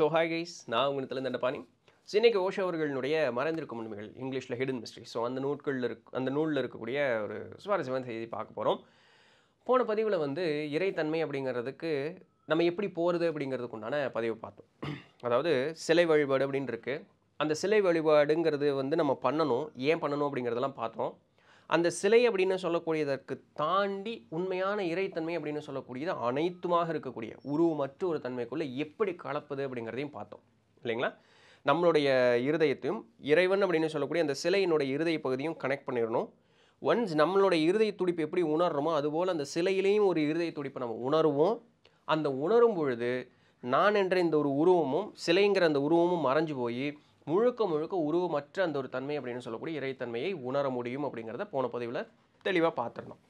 so hi guys நான் உங்கள் தண்டபாணி பாணி இன்றைக்கி ஓஷோ அவர்களினுடைய மறைந்திருக்கும் உண்மைகள் இங்கிலீஷில் ஹிடன் மிஸ்ட்ரி ஸோ அந்த நூட்களில் இருக் அந்த நூலில் இருக்கக்கூடிய ஒரு சுவாரஸ்யமான செய்தி பார்க்க போகிறோம் போன பதிவில் வந்து இறைத்தன்மை அப்படிங்கிறதுக்கு நம்ம எப்படி போகிறது அப்படிங்கிறதுக்கு உண்டான பதிவை பார்த்தோம் அதாவது சிலை வழிபாடு அப்படின்னு இருக்குது அந்த சிலை வழிபாடுங்கிறது வந்து நம்ம பண்ணணும் ஏன் பண்ணணும் அப்படிங்கிறதெல்லாம் பார்த்தோம் அந்த சிலை அப்படின்னு சொல்லக்கூடியதற்கு தாண்டி உண்மையான இறைத்தன்மை அப்படின்னு சொல்லக்கூடியது அனைத்துமாக இருக்கக்கூடிய உருவமற்ற ஒரு தன்மைக்குள்ளே எப்படி கலப்பது அப்படிங்கிறதையும் பார்த்தோம் இல்லைங்களா நம்மளுடைய இருதயத்தையும் இறைவன் அப்படின்னு சொல்லக்கூடிய அந்த சிலையினுடைய இருதய பகுதியும் கனெக்ட் பண்ணிடணும் ஒன்ஸ் நம்மளுடைய இருதய துடிப்பு எப்படி உணர்றோமோ அதுபோல் அந்த சிலையிலையும் ஒரு இருதய துடிப்பை நம்ம உணர்வோம் அந்த உணரும் பொழுது நான் என்ற இந்த ஒரு உருவமும் சிலைங்கிற அந்த உருவமும் மறைஞ்சு போய் முழுக்க முழுக்க உருவமற்ற அந்த ஒரு தன்மை அப்படின்னு சொல்லக்கூடிய இறைத்தன்மையை உணர முடியும் அப்படிங்கிறத போன பதிவில் தெளிவாக பார்த்துருந்தோம்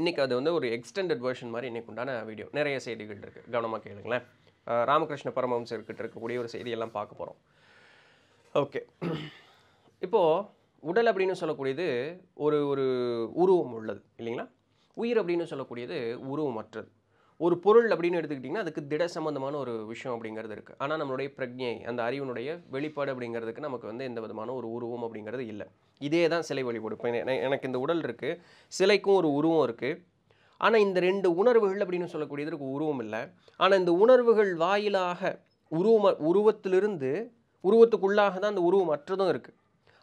இன்றைக்கி அது வந்து ஒரு எக்ஸ்டெண்டட் வேர்ஷன் மாதிரி இன்றைக்கு உண்டான வீடியோ நிறைய செய்திகள் இருக்குது கவனமாக கேளுங்களேன் ராமகிருஷ்ண பரமஹம்சர்கிட்ட இருக்கக்கூடிய ஒரு செய்தியெல்லாம் பார்க்க போகிறோம் ஓகே இப்போது உடல் அப்படின்னு சொல்லக்கூடியது ஒரு ஒரு உருவம் உள்ளது இல்லைங்களா உயிர் அப்படின்னு சொல்லக்கூடியது உருவமற்றது ஒரு பொருள் அப்படின்னு எடுத்துக்கிட்டிங்கன்னா அதுக்கு திட சம்பந்தமான ஒரு விஷயம் அப்படிங்கிறது இருக்குது ஆனால் நம்மளுடைய பிரஜை அந்த அறிவினுடைய வெளிப்பாடு அப்படிங்கிறதுக்கு நமக்கு வந்து எந்த விதமான ஒரு உருவம் அப்படிங்கிறது இல்லை இதே தான் சிலை வழிபாடு இப்போ எனக்கு இந்த உடல் இருக்குது சிலைக்கும் ஒரு உருவம் இருக்குது ஆனால் இந்த ரெண்டு உணர்வுகள் அப்படின்னு சொல்லக்கூடியதற்கு உருவம் இல்லை ஆனால் இந்த உணர்வுகள் வாயிலாக உருவ உருவத்திலிருந்து உருவத்துக்குள்ளாக தான் அந்த உருவமற்றதும் இருக்குது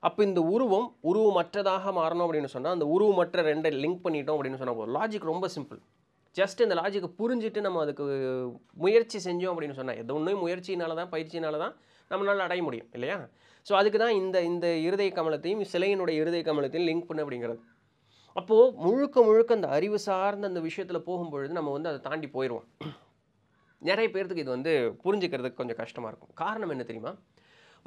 அப்போ இந்த உருவம் உருவமற்றதாக மாறணும் அப்படின்னு சொன்னால் அந்த உருவமற்ற ரெண்டை லிங்க் பண்ணிட்டோம் அப்படின்னு சொன்னால் லாஜிக் ரொம்ப சிம்பிள் ஜஸ்ட் இந்த லாஜிக்கை புரிஞ்சுட்டு நம்ம அதுக்கு முயற்சி செஞ்சோம் அப்படின்னு சொன்னால் எது ஒன்றும் முயற்சினால தான் பயிற்சினால தான் நம்மளால் அடைய முடியும் இல்லையா ஸோ அதுக்கு தான் இந்த இந்த இருதய கமலத்தையும் சிலையினுடைய இருதய கமலத்தையும் லிங்க் பண்ணு அப்படிங்கிறது அப்போது முழுக்க முழுக்க அந்த அறிவு சார்ந்த அந்த விஷயத்தில் போகும்பொழுது நம்ம வந்து அதை தாண்டி போயிடுவோம் நிறைய பேர்த்துக்கு இது வந்து புரிஞ்சுக்கிறதுக்கு கொஞ்சம் கஷ்டமாக இருக்கும் காரணம் என்ன தெரியுமா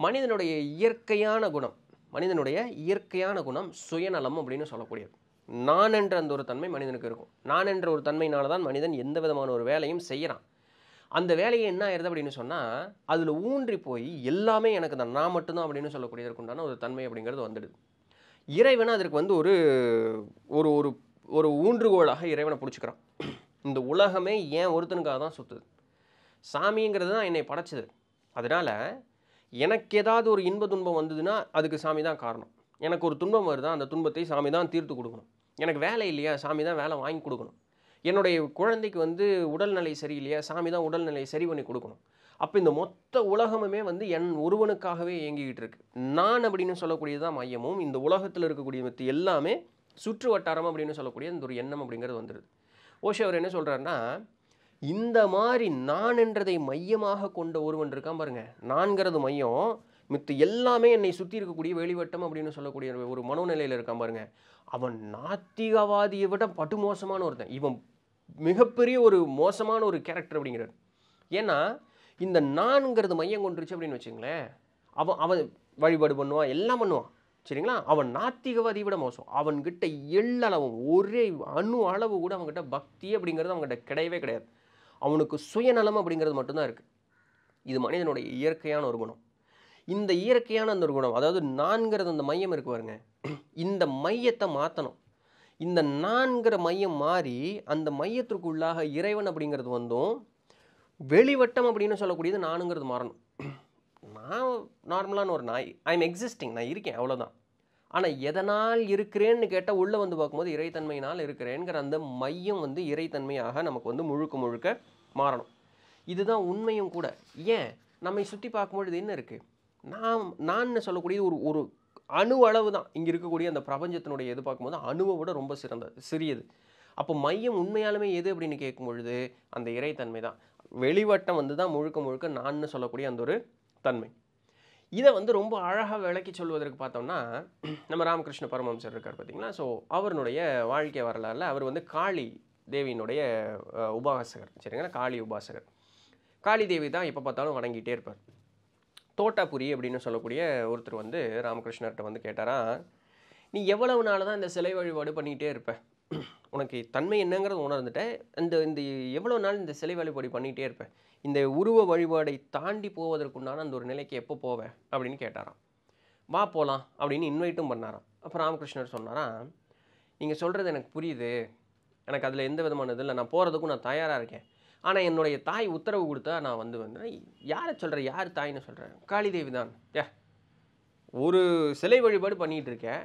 மனிதனுடைய இயற்கையான குணம் மனிதனுடைய இயற்கையான குணம் சுயநலம் அப்படின்னு சொல்லக்கூடியது நான் என்ற அந்த ஒரு தன்மை மனிதனுக்கு இருக்கும் நான் என்ற ஒரு தன்மையினால தான் மனிதன் எந்த விதமான ஒரு வேலையும் செய்கிறான் அந்த வேலையை என்ன ஆயிருது அப்படின்னு சொன்னால் அதில் ஊன்றி போய் எல்லாமே எனக்கு தான் நான் மட்டும்தான் அப்படின்னு சொல்லக்கூடியதற்கு ஒரு தன்மை அப்படிங்கிறது வந்துடுது இறைவனை அதற்கு வந்து ஒரு ஒரு ஒரு ஒரு ஊன்றுகோலாக இறைவனை பிடிச்சிக்கிறான் இந்த உலகமே ஏன் ஒருத்தனுக்காக தான் சுற்றுது சாமிங்கிறது தான் என்னை படைச்சது அதனால் எனக்கு ஏதாவது ஒரு இன்ப துன்பம் வந்ததுன்னா அதுக்கு சாமி தான் காரணம் எனக்கு ஒரு துன்பம் வருதா அந்த துன்பத்தை சாமி தான் தீர்த்து கொடுக்கணும் எனக்கு வேலை இல்லையா சாமி தான் வேலை வாங்கி கொடுக்கணும் என்னுடைய குழந்தைக்கு வந்து உடல்நிலை சரியில்லையா சாமி தான் உடல்நிலையை சரி பண்ணி கொடுக்கணும் அப்போ இந்த மொத்த உலகமுமே வந்து என் ஒருவனுக்காகவே இயங்கிக்கிட்டு இருக்கு நான் அப்படின்னு சொல்லக்கூடியது தான் மையமும் இந்த உலகத்தில் இருக்கக்கூடிய மற்ற எல்லாமே சுற்று வட்டாரம் அப்படின்னு சொல்லக்கூடிய இந்த ஒரு எண்ணம் அப்படிங்கிறது வந்துடுது ஓஷே அவர் என்ன சொல்கிறாருன்னா இந்த மாதிரி நான் என்றதை மையமாக கொண்ட ஒருவன் இருக்கான் பாருங்கள் நான்கிறது மையம் மித்து எல்லாமே என்னை சுற்றி இருக்கக்கூடிய வெளிவட்டம் அப்படின்னு சொல்லக்கூடிய ஒரு மனோநிலையில் இருக்கான் பாருங்கள் அவன் நாத்திகவாதியை விட பட்டு மோசமான ஒருத்தன் இவன் மிகப்பெரிய ஒரு மோசமான ஒரு கேரக்டர் அப்படிங்கிறார் ஏன்னா இந்த நான்ங்கிறது மையம் கொண்டுருச்சு அப்படின்னு வச்சுங்களேன் அவன் அவன் வழிபாடு பண்ணுவான் எல்லாம் பண்ணுவான் சரிங்களா அவன் நாத்திகவாதியை விட மோசம் அவன்கிட்ட எல்லளவும் ஒரே அணு அளவு கூட அவன்கிட்ட பக்தி அப்படிங்கிறது அவன்கிட்ட கிடையவே கிடையாது அவனுக்கு சுயநலம் அப்படிங்கிறது மட்டும்தான் இருக்குது இது மனிதனுடைய இயற்கையான ஒரு குணம் இந்த இயற்கையான அந்த ஒரு குணம் அதாவது நான்கிறது அந்த மையம் இருக்கு பாருங்க இந்த மையத்தை மாற்றணும் இந்த நான்கிற மையம் மாறி அந்த மையத்திற்குள்ளாக இறைவன் அப்படிங்கிறது வந்தும் வெளிவட்டம் அப்படின்னு சொல்லக்கூடியது நானுங்கிறது மாறணும் நான் நார்மலான ஒரு நாய் ஐ எம் எக்ஸிஸ்டிங் நான் இருக்கேன் அவ்வளோதான் ஆனால் எதனால் இருக்கிறேன்னு கேட்டால் உள்ளே வந்து பார்க்கும்போது இறைத்தன்மையினால் இருக்கிறேங்கிற அந்த மையம் வந்து இறைத்தன்மையாக நமக்கு வந்து முழுக்க முழுக்க மாறணும் இதுதான் உண்மையும் கூட ஏன் நம்மை சுற்றி பார்க்கும்பொழுது என்ன இருக்குது நான் நான் சொல்லக்கூடிய ஒரு ஒரு அணு அளவு தான் இங்கே இருக்கக்கூடிய அந்த பிரபஞ்சத்தினுடைய எது பார்க்கும்போது அணுவை விட ரொம்ப சிறந்தது சிறியது அப்போ மையம் உண்மையாலுமே எது அப்படின்னு கேட்கும் பொழுது அந்த இறைத்தன்மை தான் வெளிவட்டம் வந்து தான் முழுக்க முழுக்க நான்னு சொல்லக்கூடிய அந்த ஒரு தன்மை இதை வந்து ரொம்ப அழகாக விளக்கி சொல்வதற்கு பார்த்தோம்னா நம்ம ராமகிருஷ்ண பரமஹம்சர் இருக்கார் பார்த்தீங்களா ஸோ அவருடைய வாழ்க்கை வரலாறில் அவர் வந்து காளி தேவியினுடைய உபாசகர் சரிங்களா காளி உபாசகர் காளி தேவி தான் எப்போ பார்த்தாலும் வணங்கிட்டே இருப்பார் தோட்டாபுரி அப்படின்னு சொல்லக்கூடிய ஒருத்தர் வந்து ராமகிருஷ்ணர்கிட்ட வந்து கேட்டாரா நீ எவ்வளவு நாள் தான் இந்த சிலை வழிபாடு பண்ணிக்கிட்டே இருப்ப உனக்கு தன்மை என்னங்கிறது உணர்ந்துட்டேன் இந்த இந்த எவ்வளோ நாள் இந்த சிலை வழிபாடு பண்ணிகிட்டே இருப்பேன் இந்த உருவ வழிபாடை தாண்டி போவதற்குண்டான அந்த ஒரு நிலைக்கு எப்போ போவேன் அப்படின்னு கேட்டாராம் வா போகலாம் அப்படின்னு இன்வைட்டும் பண்ணாராம் அப்போ ராமகிருஷ்ணர் சொன்னாராம் நீங்கள் சொல்கிறது எனக்கு புரியுது எனக்கு அதில் எந்த விதமான இல்லை நான் போகிறதுக்கும் நான் தயாராக இருக்கேன் ஆனால் என்னுடைய தாய் உத்தரவு கொடுத்தா நான் வந்து வந்து யாரை சொல்கிறேன் யார் தாயின்னு சொல்கிறேன் காளிதேவி தான் ஏ ஒரு சிலை வழிபாடு பண்ணிகிட்டு இருக்கேன்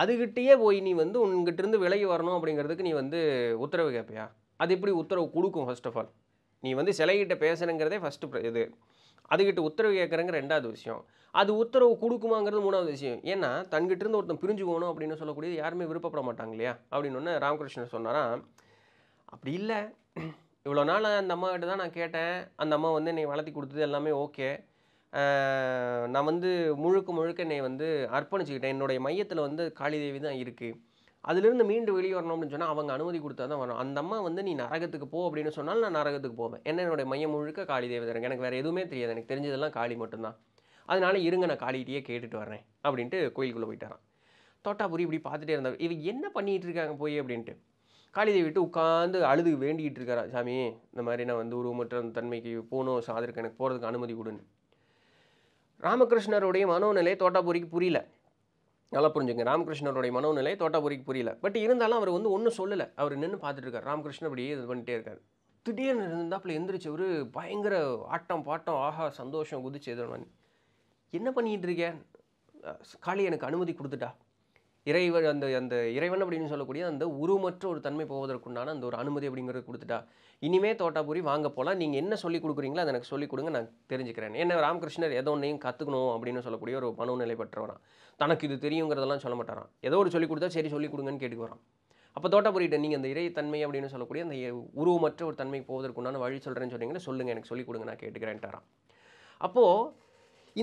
அதுகிட்டேயே போய் நீ வந்து உன்கிட்டருந்து விலகி வரணும் அப்படிங்கிறதுக்கு நீ வந்து உத்தரவு கேட்பியா அது எப்படி உத்தரவு கொடுக்கும் ஃபர்ஸ்ட் ஆஃப் ஆல் நீ வந்து சிலைகிட்ட பேசணுங்கிறதே ஃபஸ்ட்டு இது அதுக்கிட்ட உத்தரவு கேட்குறங்க ரெண்டாவது விஷயம் அது உத்தரவு கொடுக்குமாங்கிறது மூணாவது விஷயம் ஏன்னா தன்கிட்டருந்து ஒருத்தன் பிரிஞ்சு போகணும் அப்படின்னு சொல்லக்கூடியது யாருமே விருப்பப்பட மாட்டாங்க இல்லையா அப்படின்னு ஒன்று ராமகிருஷ்ணன் சொன்னாரான் அப்படி இல்லை இவ்வளோ நாள் அந்த அம்மாக்கிட்ட தான் நான் கேட்டேன் அந்த அம்மா வந்து நீ வளர்த்தி கொடுத்தது எல்லாமே ஓகே நான் வந்து முழுக்க முழுக்க நீ வந்து அர்ப்பணிச்சுக்கிட்டேன் என்னுடைய மையத்தில் வந்து காளிதேவி தான் இருக்குது அதுலேருந்து மீண்டு வெளியே வரணும் அப்படின்னு சொன்னால் அவங்க அனுமதி கொடுத்தா தான் வரணும் அந்த அம்மா வந்து நீ நரகத்துக்கு போ அப்படின்னு சொன்னால் நான் நரகத்துக்கு போவேன் என்ன என்னுடைய மையம் முழுக்க காளி தேவி இருக்கு எனக்கு வேறு எதுவுமே தெரியாது எனக்கு தெரிஞ்சதெல்லாம் காளி மட்டும்தான் அதனால இருங்க நான் காளிகிட்டேயே கேட்டுட்டு வரேன் அப்படின்ட்டு கோயிலுக்குள்ளே வரான் தோட்டாபுரி இப்படி பார்த்துட்டே இருந்தார் இவ என்ன பண்ணிகிட்டு இருக்காங்க போய் அப்படின்ட்டு காளிதை விட்டு உட்காந்து அழுது வேண்டிகிட்டு இருக்காரா சாமி இந்த மாதிரி நான் வந்து உருவமற்ற தன்மைக்கு போகணும் சாதருக்கு எனக்கு போகிறதுக்கு அனுமதி கொடுன்னு ராமகிருஷ்ணருடைய மனோநிலை தோட்டாபுரிக்கு புரியல நல்லா புரிஞ்சுங்க ராமகிருஷ்ணருடைய மனோநிலை தோட்டாபுரிக்கு புரியல பட் இருந்தாலும் அவர் வந்து ஒன்றும் சொல்லலை அவர் நின்று பார்த்துட்டு இருக்கார் ராமகிருஷ்ணன் அப்படியே இது பண்ணிகிட்டே இருக்கார் திடீர்னு இருந்தாப்புல எந்திரிச்சு ஒரு பயங்கர ஆட்டம் பாட்டம் ஆஹா சந்தோஷம் குதிச்சு எதிரான என்ன பண்ணிகிட்டு இருக்கேன் காளி எனக்கு அனுமதி கொடுத்துட்டா இறைவன் அந்த அந்த இறைவன் அப்படின்னு சொல்லக்கூடிய அந்த உருவமற்ற ஒரு தன்மை போவதற்குண்டான அந்த ஒரு அனுமதி அப்படிங்கிறது கொடுத்துட்டா இனிமே தோட்டாபுரி வாங்க போகலாம் நீங்கள் என்ன சொல்லிக் கொடுக்குறீங்களோ அதை எனக்கு சொல்லி கொடுங்க நான் தெரிஞ்சுக்கிறேன் என்ன ராமகிருஷ்ணர் ஏதோ ஒன்றையும் கற்றுக்கணும் அப்படின்னு சொல்லக்கூடிய ஒரு மனநிலை பெற்றவரான் தனக்கு இது தெரியுங்கிறதெல்லாம் சொல்ல மாட்டாரான் ஏதோ ஒரு சொல்லிக் கொடுத்தா சரி சொல்லிக் கொடுங்கன்னு கேட்டுக்கு வரான் அப்போ தோட்டபுரிகிட்ட நீங்கள் அந்த இறைத்தன்மை அப்படின்னு சொல்லக்கூடிய அந்த உருவமற்ற ஒரு தன்மை போவதற்குண்டான வழி சொல்கிறேன்னு சொன்னீங்கன்னா சொல்லுங்கள் எனக்கு சொல்லிக் கொடுங்க நான் கேட்டுக்கிறேன்ட்டாரான் அப்போது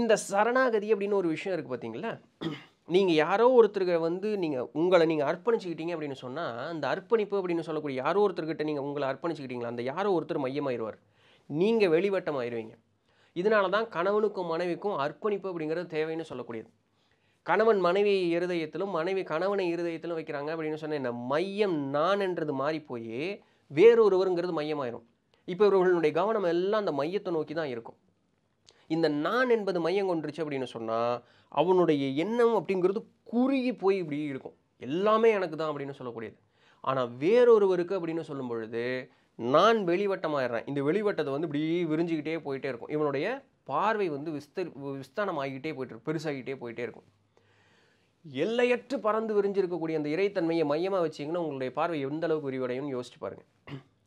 இந்த சரணாகதி அப்படின்னு ஒரு விஷயம் இருக்குது பார்த்தீங்களா நீங்கள் யாரோ ஒருத்தருக்கு வந்து நீங்கள் உங்களை நீங்கள் அர்ப்பணிச்சுக்கிட்டீங்க அப்படின்னு சொன்னால் அந்த அர்ப்பணிப்பு அப்படின்னு சொல்லக்கூடிய யாரோ ஒருத்தர்கிட்ட நீங்கள் உங்களை அர்ப்பணிச்சுக்கிட்டீங்களா அந்த யாரோ ஒருத்தர் மையமாயிருவார் நீங்கள் வெளிவட்டமாயிருவீங்க இதனால தான் கணவனுக்கும் மனைவிக்கும் அர்ப்பணிப்பு அப்படிங்கிறது தேவைன்னு சொல்லக்கூடியது கணவன் மனைவி இருதயத்திலும் மனைவி கணவனை இருதயத்திலும் வைக்கிறாங்க அப்படின்னு சொன்னால் என்ன மையம் நான் என்றது மாறி போய் வேறொருவருங்கிறது மையமாயிரும் இப்போ இவர்களுடைய கவனம் எல்லாம் அந்த மையத்தை நோக்கி தான் இருக்கும் இந்த நான் என்பது மையம் கொண்டுருச்சு அப்படின்னு சொன்னால் அவனுடைய எண்ணம் அப்படிங்கிறது குறுகி போய் இப்படி இருக்கும் எல்லாமே எனக்கு தான் அப்படின்னு சொல்லக்கூடியது ஆனால் வேறொருவருக்கு அப்படின்னு சொல்லும் பொழுது நான் வெளிவட்டமாயிடுறேன் இந்த வெளிவட்டத்தை வந்து இப்படி விரிஞ்சிக்கிட்டே போயிட்டே இருக்கும் இவனுடைய பார்வை வந்து விஸ்தர் விஸ்தானம் ஆகிக்கிட்டே போயிட்டு இருக்கும் பெருசாகிட்டே போயிட்டே இருக்கும் எல்லையற்று பறந்து விரிஞ்சிருக்கக்கூடிய அந்த இறைத்தன்மையை மையமாக வச்சிங்கன்னா உங்களுடைய பார்வை எந்த அளவுக்கு விரிவடையும்னு யோசிச்சு பாருங்கள்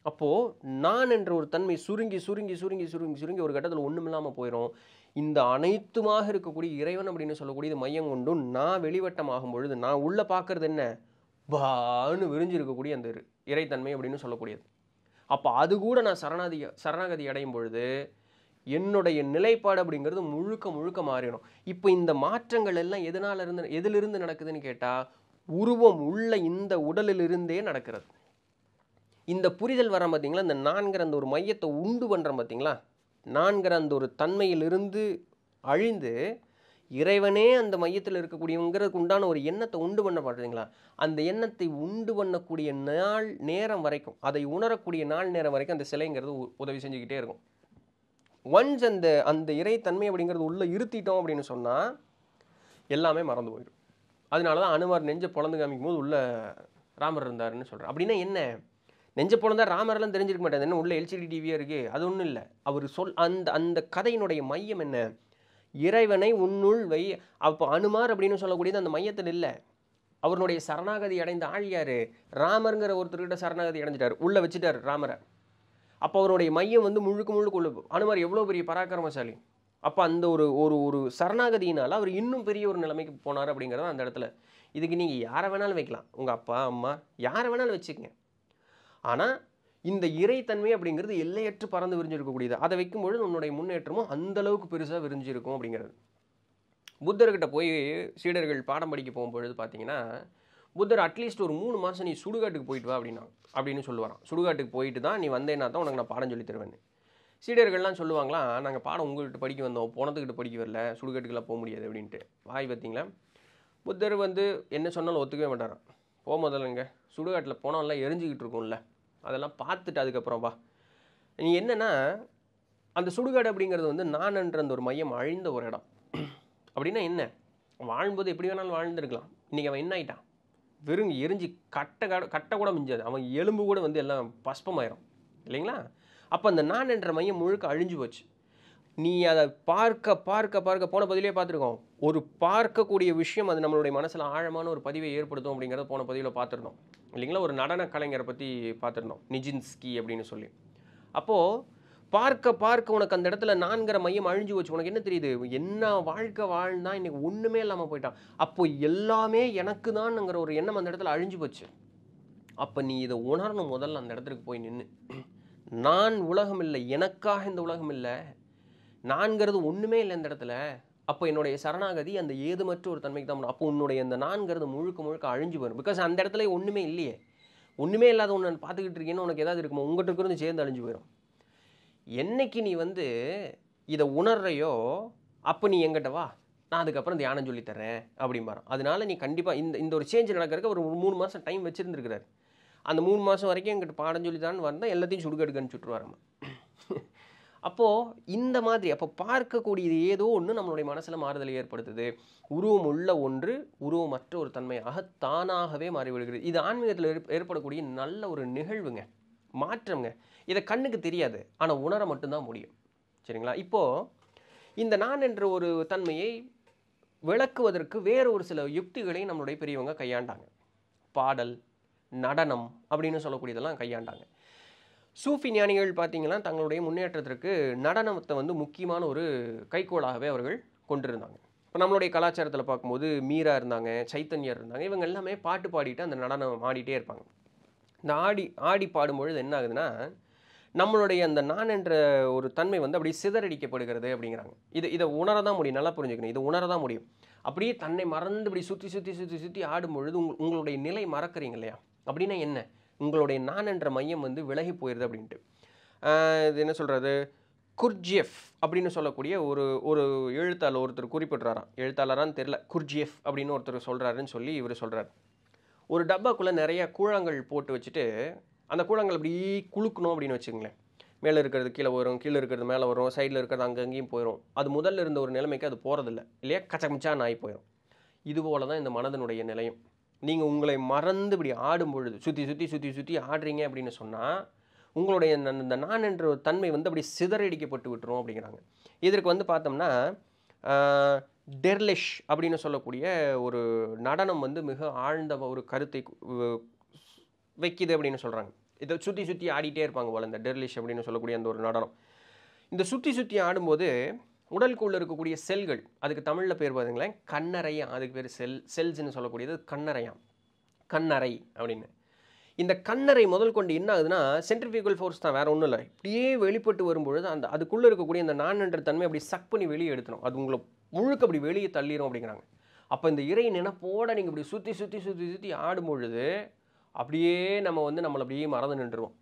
அப்போது நான் என்ற ஒரு தன்மை சுருங்கி சுருங்கி சுருங்கி சுருங்கி சுருங்கி ஒரு கட்டத்தில் ஒன்றும் இல்லாமல் போயிடும் இந்த அனைத்துமாக இருக்கக்கூடிய இறைவன் அப்படின்னு சொல்லக்கூடியது மையம் கொண்டும் நான் வெளிவட்டமாகும் பொழுது நான் உள்ளே பார்க்குறது என்ன பான்னு விரிஞ்சிருக்கக்கூடிய அந்த இறைத்தன்மை அப்படின்னு சொல்லக்கூடியது அப்போ அது கூட நான் சரணாதி சரணாகதி அடையும் பொழுது என்னுடைய நிலைப்பாடு அப்படிங்கிறது முழுக்க முழுக்க மாறிடும் இப்போ இந்த மாற்றங்கள் எல்லாம் எதனால இருந்து எதிலிருந்து நடக்குதுன்னு கேட்டால் உருவம் உள்ள இந்த உடலிலிருந்தே நடக்கிறது இந்த புரிதல் வர பார்த்திங்களா இந்த நான்கிற அந்த ஒரு மையத்தை உண்டு பண்ணுறேன் பார்த்திங்களா நான்கிற அந்த ஒரு தன்மையிலிருந்து அழிந்து இறைவனே அந்த மையத்தில் இருக்கக்கூடியவங்கிறதுக்கு உண்டான ஒரு எண்ணத்தை உண்டு பண்ண பார்த்தீங்களா அந்த எண்ணத்தை உண்டு பண்ணக்கூடிய நாள் நேரம் வரைக்கும் அதை உணரக்கூடிய நாள் நேரம் வரைக்கும் அந்த சிலைங்கிறது உதவி செஞ்சுக்கிட்டே இருக்கும் ஒன்ஸ் அந்த அந்த இறைத்தன்மை அப்படிங்கிறது உள்ளே இருத்திட்டோம் அப்படின்னு சொன்னால் எல்லாமே மறந்து போயிடும் அதனால தான் அனுமார் நெஞ்ச பிறந்து காமிக்கும் போது உள்ள ராமர் இருந்தாருன்னு சொல்கிறேன் அப்படின்னா என்ன நெஞ்ச போலந்தான் ராமரெல்லாம் தெரிஞ்சிருக்க மாட்டேன் என்ன உள்ள எல்சிடி டிவியாக இருக்குது அது ஒன்றும் இல்லை அவர் சொல் அந்த அந்த கதையினுடைய மையம் என்ன இறைவனை உன்னுள் வை அப்போ அனுமார் அப்படின்னு சொல்லக்கூடியது அந்த மையத்தில் இல்லை அவருடைய சரணாகதி அடைந்த ஆழியார் ராமருங்கிற ஒருத்தர்கிட்ட சரணாகதி அடைஞ்சிட்டார் உள்ளே வச்சுட்டார் ராமரை அப்போ அவருடைய மையம் வந்து முழுக்க முழுக்க உள்ள அனுமார் எவ்வளோ பெரிய பராக்கிரமசாலி அப்போ அந்த ஒரு ஒரு ஒரு சரணாகதியினால் அவர் இன்னும் பெரிய ஒரு நிலைமைக்கு போனார் அப்படிங்கிறத அந்த இடத்துல இதுக்கு நீங்கள் யாரை வேணாலும் வைக்கலாம் உங்கள் அப்பா அம்மா யாரை வேணாலும் வச்சுக்கங்க ஆனால் இந்த இறைத்தன்மை அப்படிங்கிறது எல்லையற்று பறந்து விரிஞ்சிருக்கக்கூடியது அதை வைக்கும்பொழுது உன்னுடைய முன்னேற்றமும் அந்தளவுக்கு பெருசாக விரிஞ்சிருக்கும் அப்படிங்கிறது புத்தர்கிட்ட போய் சீடர்கள் பாடம் படிக்க போகும்பொழுது பார்த்தீங்கன்னா புத்தர் அட்லீஸ்ட் ஒரு மூணு மாதம் நீ சுடுகாட்டுக்கு போயிட்டு வா அப்படின்னா அப்படின்னு சொல்லுவாராம் சுடுகாட்டுக்கு போயிட்டு தான் நீ வந்தேன்னா தான் உனக்கு நான் பாடம் சொல்லி தருவேன் சீடர்கள்லாம் சொல்லுவாங்களா நாங்கள் பாடம் உங்கள்கிட்ட படிக்க வந்தோம் போனத்துக்கிட்ட படிக்க வரல சுடுகாட்டுக்கெல்லாம் போக முடியாது அப்படின்ட்டு வாய் பார்த்தீங்களா புத்தர் வந்து என்ன சொன்னாலும் ஒத்துக்கவே மாட்டாரான் போக முதல்லங்க சுடுகாட்டில் போனவெல்லாம் எரிஞ்சிக்கிட்டு இருக்கும்ல அதெல்லாம் பார்த்துட்டு அதுக்கப்புறம் வா நீ என்னென்னா அந்த சுடுகாடு அப்படிங்கிறது வந்து நான் என்ற அந்த ஒரு மையம் அழிந்த ஒரு இடம் அப்படின்னா என்ன வாழும்போது எப்படி வேணாலும் வாழ்ந்துருக்கலாம் இன்றைக்கி அவன் என்ன ஆகிட்டான் வெறும் எரிஞ்சு கட்டை கட கட்டை கூட மிஞ்சாது அவன் எலும்பு கூட வந்து எல்லாம் பஸ்பமாயிரும் இல்லைங்களா அப்போ அந்த நான் என்ற மையம் முழுக்க அழிஞ்சு போச்சு நீ அதை பார்க்க பார்க்க பார்க்க போன பதிலே பார்த்துருக்கோம் ஒரு பார்க்கக்கூடிய விஷயம் அது நம்மளுடைய மனசில் ஆழமான ஒரு பதிவை ஏற்படுத்தும் அப்படிங்கிறத போன பதிவில் பார்த்துருந்தோம் இல்லைங்களா ஒரு நடன கலைஞரை பற்றி பார்த்துருந்தோம் நிஜின்ஸ்கி அப்படின்னு சொல்லி அப்போது பார்க்க பார்க்க உனக்கு அந்த இடத்துல நான்கிற மையம் அழிஞ்சு வச்சு உனக்கு என்ன தெரியுது என்ன வாழ்க்கை வாழ்ந்தால் இன்றைக்கி ஒன்றுமே இல்லாமல் போயிட்டான் அப்போ எல்லாமே எனக்கு தான்ங்கிற ஒரு எண்ணம் அந்த இடத்துல அழிஞ்சு போச்சு அப்போ நீ இதை உணரணும் முதல்ல அந்த இடத்துக்கு போய் நின்று நான் உலகம் இல்லை எனக்காக இந்த உலகம் இல்லை நான்கிறது ஒன்றுமே இல்லை இந்த இடத்துல அப்போ என்னுடைய சரணாகதி அந்த ஏது மற்றும் ஒரு தன்மைக்கு தான் அப்போ உன்னுடைய அந்த நான்கிறது முழுக்க முழுக்க அழிஞ்சு போயிடும் பிகாஸ் அந்த இடத்துல ஒன்றுமே இல்லையே ஒன்றுமே இல்லாத ஒன்று நான் பார்த்துக்கிட்டு இருக்கேன்னு உனக்கு ஏதாவது இருக்குமோ உங்கள்கிட்ட இருக்கிறது சேர்ந்து அழிஞ்சு போயிடும் என்னைக்கு நீ வந்து இதை உணர்றையோ அப்போ நீ எங்கிட்ட வா நான் அதுக்கப்புறம் தியானம் சொல்லித்தரேன் அப்படிம்பாரு அதனால நீ கண்டிப்பாக இந்த இந்த ஒரு சேஞ்ச் நடக்கிறதுக்கு ஒரு மூணு மாதம் டைம் வச்சுருந்துருக்கிறார் அந்த மூணு மாதம் வரைக்கும் எங்கிட்ட பாடம் சொல்லி தான் வந்தால் எல்லாத்தையும் சுடுகடுக்கன்னு சுட்டுருவாராம் அப்போது இந்த மாதிரி அப்போ பார்க்கக்கூடியது ஏதோ ஒன்று நம்மளுடைய மனசில் மாறுதலை ஏற்படுத்துது உருவம் உள்ள ஒன்று உருவமற்ற ஒரு தன்மையாக தானாகவே மாறிவிடுகிறது இது ஆன்மீகத்தில் ஏற்படக்கூடிய நல்ல ஒரு நிகழ்வுங்க மாற்றம்ங்க இதை கண்ணுக்கு தெரியாது ஆனால் உணர மட்டும்தான் முடியும் சரிங்களா இப்போது இந்த நான் என்ற ஒரு தன்மையை விளக்குவதற்கு வேறு ஒரு சில யுக்திகளை நம்மளுடைய பெரியவங்க கையாண்டாங்க பாடல் நடனம் அப்படின்னு சொல்லக்கூடியதெல்லாம் கையாண்டாங்க சூஃபி ஞானிகள் பார்த்திங்கன்னா தங்களுடைய முன்னேற்றத்திற்கு நடனத்தை வந்து முக்கியமான ஒரு கைகோளாகவே அவர்கள் கொண்டிருந்தாங்க இப்போ நம்மளுடைய கலாச்சாரத்தில் பார்க்கும்போது மீரா இருந்தாங்க சைத்தன்யர் இருந்தாங்க இவங்க எல்லாமே பாட்டு பாடிட்டு அந்த நடனம் ஆடிட்டே இருப்பாங்க இந்த ஆடி ஆடி பாடும்பொழுது என்ன ஆகுதுன்னா நம்மளுடைய அந்த நான் என்ற ஒரு தன்மை வந்து அப்படியே சிதறடிக்கப்படுகிறது அப்படிங்கிறாங்க இது இதை உணர தான் முடியும் நல்லா புரிஞ்சுக்கணும் இது உணரதான் முடியும் அப்படியே தன்னை மறந்து இப்படி சுற்றி சுற்றி சுற்றி சுற்றி ஆடும்பொழுது உங்களுடைய நிலை மறக்கிறீங்க இல்லையா அப்படின்னா என்ன உங்களுடைய நான் என்ற மையம் வந்து விலகி போயிடுது அப்படின்ட்டு இது என்ன சொல்கிறது குர்ஜியஃப் அப்படின்னு சொல்லக்கூடிய ஒரு ஒரு எழுத்தாளர் ஒருத்தர் குறிப்பிட்றாராம் எழுத்தாளரான்னு தெரில குர்ஜியஃப் அப்படின்னு ஒருத்தர் சொல்கிறாருன்னு சொல்லி இவர் சொல்கிறார் ஒரு டப்பாக்குள்ளே நிறையா கூழாங்கல் போட்டு வச்சுட்டு அந்த கூழாங்கல் அப்படி குழுக்கணும் அப்படின்னு வச்சுக்கோங்களேன் மேலே இருக்கிறது கீழே வரும் கீழே இருக்கிறது மேலே வரும் சைடில் இருக்கிறது அங்கங்கேயும் போயிடும் அது முதல்ல இருந்த ஒரு நிலைமைக்கு அது போகிறதில்ல இல்லையா கச்சமிச்சான்னு ஆகி போயிடும் இதுபோல தான் இந்த மனதனுடைய நிலையும் நீங்கள் உங்களை மறந்து இப்படி ஆடும் பொழுது சுற்றி சுற்றி சுற்றி சுற்றி ஆடுறீங்க அப்படின்னு சொன்னால் உங்களுடைய அந்த நான் என்ற ஒரு தன்மை வந்து அப்படி சிதறடிக்கப்பட்டு விட்டுரும் அப்படிங்கிறாங்க இதற்கு வந்து பார்த்தோம்னா டெர்லிஷ் அப்படின்னு சொல்லக்கூடிய ஒரு நடனம் வந்து மிக ஆழ்ந்த ஒரு கருத்தை வைக்கிது அப்படின்னு சொல்கிறாங்க இதை சுற்றி சுற்றி ஆடிட்டே இருப்பாங்க போல் இந்த டெர்லிஷ் அப்படின்னு சொல்லக்கூடிய அந்த ஒரு நடனம் இந்த சுற்றி சுற்றி ஆடும்போது உடலுக்குள்ளே இருக்கக்கூடிய செல்கள் அதுக்கு தமிழில் பேர் பார்த்தீங்களேன் கண்ணறையா அதுக்கு பேர் செல் செல்ஸ்ன்னு சொல்லக்கூடியது கண்ணறையாம் கண்ணறை அப்படின்னு இந்த கண்ணறை முதல் கொண்டு என்ன ஆகுதுன்னா சென்ட்ரிஃபியூகல் ஃபோர்ஸ் தான் வேறு ஒன்றும் இல்லை இப்படியே வெளிப்பட்டு வரும்பொழுது அந்த அதுக்குள்ளே இருக்கக்கூடிய அந்த நான்ன்ற தன்மை அப்படி சக் பண்ணி வெளியே எடுத்துடும் அது உங்களை முழுக்க அப்படி வெளியே தள்ளிடும் அப்படிங்கிறாங்க அப்போ இந்த இறை நினைப்போட நீங்கள் இப்படி சுற்றி சுற்றி சுற்றி சுற்றி ஆடும்பொழுது அப்படியே நம்ம வந்து நம்மளை அப்படியே மறந்து நின்றுருவோம்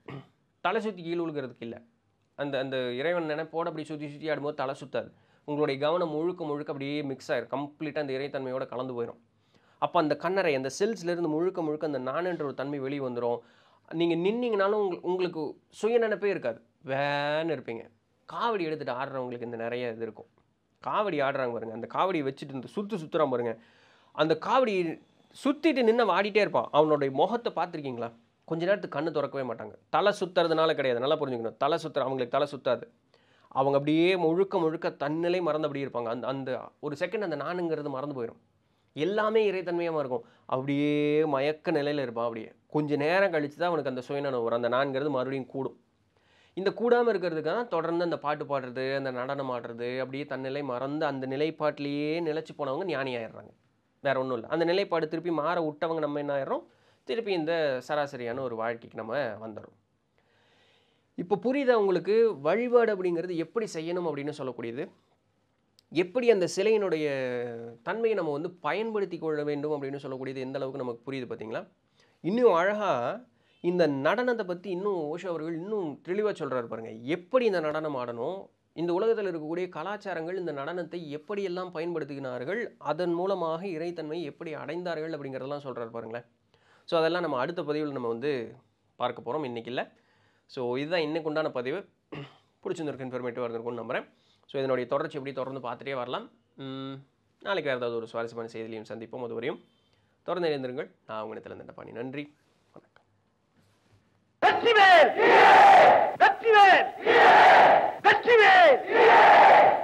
தலை சுற்றி கீழ் உழுகிறதுக்கு இல்லை அந்த அந்த இறைவன் நினைப்போடு அப்படி சுற்றி சுற்றி ஆடும்போது தலை சுத்தாது உங்களுடைய கவனம் முழுக்க முழுக்க அப்படியே மிக்ஸ் ஆகிடும் கம்ப்ளீட்டாக அந்த இறைத்தன்மையோடு கலந்து போயிடும் அப்போ அந்த கண்ணறை அந்த செல்ஸ்லேருந்து முழுக்க முழுக்க அந்த நானுன்ற ஒரு தன்மை வெளியே வந்துடும் நீங்கள் நின்னீங்கனாலும் உங்களுக்கு உங்களுக்கு சுய நினைப்பே இருக்காது வேன்னு இருப்பீங்க காவடி எடுத்துகிட்டு ஆடுறவங்களுக்கு இந்த நிறைய இது இருக்கும் காவடி ஆடுறாங்க பாருங்க அந்த காவடியை வச்சுட்டு இந்த சுற்று சுற்றுறான் பாருங்கள் அந்த காவடி சுற்றிட்டு நின்று வாடிட்டே இருப்பான் அவனுடைய முகத்தை பார்த்துருக்கீங்களா கொஞ்ச நேரத்துக்கு கண்ணு திறக்கவே மாட்டாங்க தலை சுற்றுறதுனால கிடையாது நல்லா புரிஞ்சுக்கணும் தலை சுத்த அவங்களுக்கு தலை சுற்றாது அவங்க அப்படியே முழுக்க முழுக்க தன்னிலை மறந்து அப்படியே இருப்பாங்க அந்த அந்த ஒரு செகண்ட் அந்த நானுங்கிறது மறந்து போயிடும் எல்லாமே இறைத்தன்மையாக இருக்கும் அப்படியே மயக்க நிலையில் இருப்பான் அப்படியே கொஞ்சம் நேரம் கழித்து தான் அவனுக்கு அந்த சுயநனம் வரும் அந்த நான்கிறது மறுபடியும் கூடும் இந்த கூடாமல் இருக்கிறதுக்காக தொடர்ந்து அந்த பாட்டு பாடுறது அந்த நடனம் ஆடுறது அப்படியே தன்னிலை மறந்து அந்த நிலைப்பாட்டிலேயே நிலச்சி போனவங்க ஞானி ஆயிடுறாங்க வேறு ஒன்றும் இல்லை அந்த நிலைப்பாடு திருப்பி மாற விட்டவங்க நம்ம என்ன ஆயிடுறோம் திருப்பி இந்த சராசரியான ஒரு வாழ்க்கைக்கு நம்ம வந்துடும் இப்போ புரியுதா உங்களுக்கு வழிபாடு அப்படிங்கிறது எப்படி செய்யணும் அப்படின்னு சொல்லக்கூடியது எப்படி அந்த சிலையினுடைய தன்மையை நம்ம வந்து பயன்படுத்தி கொள்ள வேண்டும் அப்படின்னு சொல்லக்கூடியது எந்த அளவுக்கு நமக்கு புரியுது பார்த்தீங்களா இன்னும் அழகாக இந்த நடனத்தை பற்றி இன்னும் ஓஷோ அவர்கள் இன்னும் தெளிவாக சொல்கிறார் பாருங்கள் எப்படி இந்த நடனம் ஆடணும் இந்த உலகத்தில் இருக்கக்கூடிய கலாச்சாரங்கள் இந்த நடனத்தை எப்படியெல்லாம் பயன்படுத்துகிறார்கள் அதன் மூலமாக இறைத்தன்மை எப்படி அடைந்தார்கள் அப்படிங்கிறதெல்லாம் சொல்கிறார் பாருங்களேன் ஸோ அதெல்லாம் நம்ம அடுத்த பதிவில் நம்ம வந்து பார்க்க போகிறோம் இன்றைக்கி இல்லை ஸோ இதுதான் இன்னைக்கு உண்டான பதிவு பிடிச்சிருந்திருக்கு இன்ஃபர்மேட்டிவாக இருந்திருக்கும்னு நம்புகிறேன் ஸோ இதனுடைய தொடர்ச்சி எப்படி தொடர்ந்து பார்த்துட்டே வரலாம் நாளைக்கு வேறு ஏதாவது ஒரு சுவாரஸ்யமான செய்திலையும் சந்திப்போம் அதுவரையும் தொடர்ந்து இருந்திருங்கள் நான் உங்கள் இடத்துல பண்ணி நன்றி வணக்கம் வேர் வெற்றி வேர்